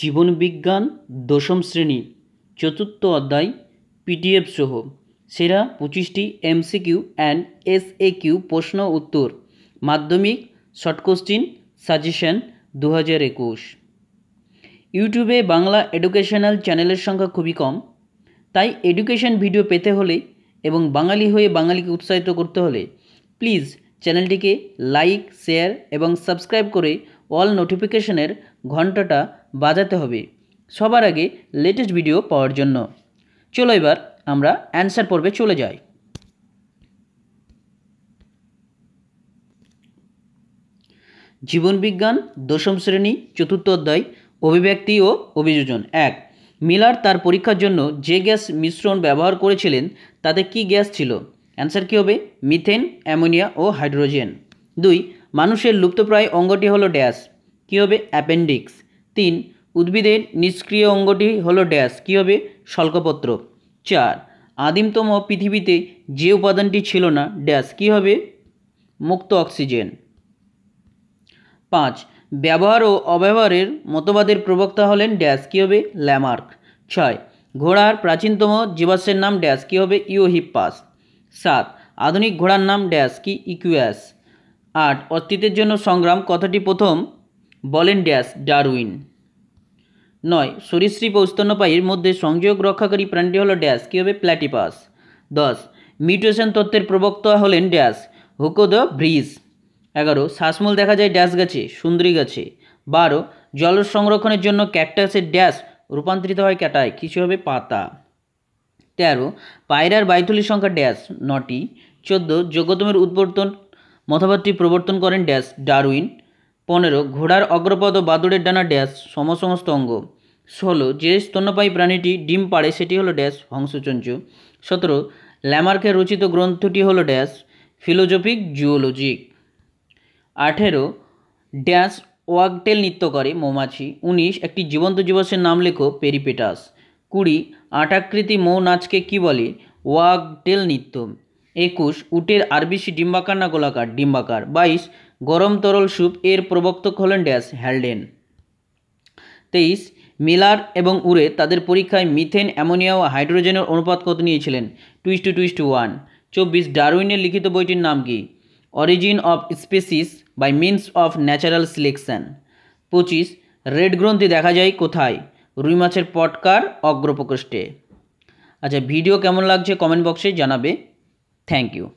জীবনবিজ্ঞান দশম শ্রেণী চতুর্থ অধ্যায় পিডিএফ সহ সেরা পঁচিশটি MCQ and S A Q প্রশ্ন উত্তর মাধ্যমিক শর্ট কোশ্চিন সাজেশন দু হাজার একুশ ইউটিউবে বাংলা এডুকেশনাল চ্যানেলের সংখ্যা খুবই কম তাই এডুকেশন ভিডিও পেতে হলে এবং বাঙালি হয়ে বাঙালিকে উৎসাহিত করতে হলে প্লিজ চ্যানেলটিকে লাইক শেয়ার এবং সাবস্ক্রাইব করে অল নোটিফিকেশনের ঘন্টাটা বাজাতে হবে সবার আগে লেটেস্ট ভিডিও পাওয়ার জন্য চলো এবার আমরা অ্যান্সার পর্বে চলে যাই জীবনবিজ্ঞান দশম শ্রেণী চতুর্থ অধ্যায় অভিব্যক্তি ও অভিযোজন এক মিলার তার পরীক্ষার জন্য যে গ্যাস মিশ্রণ ব্যবহার করেছিলেন তাতে কি গ্যাস ছিল অ্যান্সার কী হবে মিথেন অ্যামোনিয়া ও হাইড্রোজেন দুই মানুষের লুপ্তপ্রায় অঙ্গটি হলো ড্যাশ কী হবে অ্যাপেন্ডিক্স তিন উদ্ভিদের নিষ্ক্রিয় অঙ্গটি হলো ড্যাশ কী হবে শল্কপত্র চার আদিমতম পৃথিবীতে যে উপাদানটি ছিল না ড্যাশ কী হবে মুক্ত অক্সিজেন পাঁচ ব্যবহার ও অব্যবহারের মতবাদের প্রবক্তা হলেন ড্যাশ কী হবে ল্যামার্ক ছয় ঘোড়ার প্রাচীনতম জীবাশ্মের নাম ড্যাশ কী হবে ইউহিপাস সাত আধুনিক ঘোড়ার নাম ড্যাশ কি ইকুয়াস আট অস্তিত্বের জন্য সংগ্রাম কথাটি প্রথম বলেন ড্যাশ ডারউইন নয় সরীসৃপ ও স্তন্যপায়ীর মধ্যে সংযোগ রক্ষাকারী প্রাণীটি হলো ড্যাশ কী হবে প্ল্যাটিপাস দশ মিউটেশন তত্ত্বের প্রবক্তা হলেন ড্যাশ হুকো দ্য ব্রিজ এগারো শ্বাসমূল দেখা যায় ড্যাশ গাছে সুন্দরী গাছে বারো জল সংরক্ষণের জন্য ক্যাকটাসের ড্যাশ রূপান্তরিত হয় ক্যাটায় কিছু হবে পাতা তেরো পায়রার বাইথলির সংখ্যা ড্যাশ নটি চোদ্দো যোগ্যতমের উদ্বর্তন মতবাদটি প্রবর্তন করেন ড্যাশ ডারউইন পনেরো ঘোড়ার অগ্রপদ বাদুড়ের ডানা ড্যাশ সম সমস্ত অঙ্গ ষোলো যে স্তন্যপায়ী প্রাণীটি ডিম পাড়ে সেটি হলো ড্যাশ হংসচঞ্চ সতেরো ল্যামার্কের রচিত গ্রন্থটি হলো ড্যাশ ফিলোজফিক জুওলজিক আঠেরো ড্যাশ ওয়াকটেল নৃত্য করে মৌমাছি উনিশ একটি জীবন্ত জীবাসের নাম লেখো পেরিপেটাস কুড়ি আটাকৃতি মৌ নাচকে কী বলে ওয়াকটেল নৃত্য একুশ উটের আরবিসি ডিম্বাকার না গোলাকার ডিম্বাকার বাইশ গরম তরল স্যুপ এর প্রবক্তক হলেন ড্যাস হ্যালডেন তেইশ মিলার এবং উড়ে তাদের পরীক্ষায় মিথেন অ্যামোনিয়া ও হাইড্রোজেনের অনুপাত কত নিয়েছিলেন টুইস টু টুইস্ট টু ওয়ান চব্বিশ ডারউইনের লিখিত বইটির নাম কি origin of species by means of natural selection পঁচিশ রেড গ্রন্থি দেখা যায় কোথায় রুই মাছের পটকার অগ্রপ্রকোষ্ঠে আচ্ছা ভিডিও কেমন লাগছে কমেন্ট বক্সে জানাবে থ্যাংক ইউ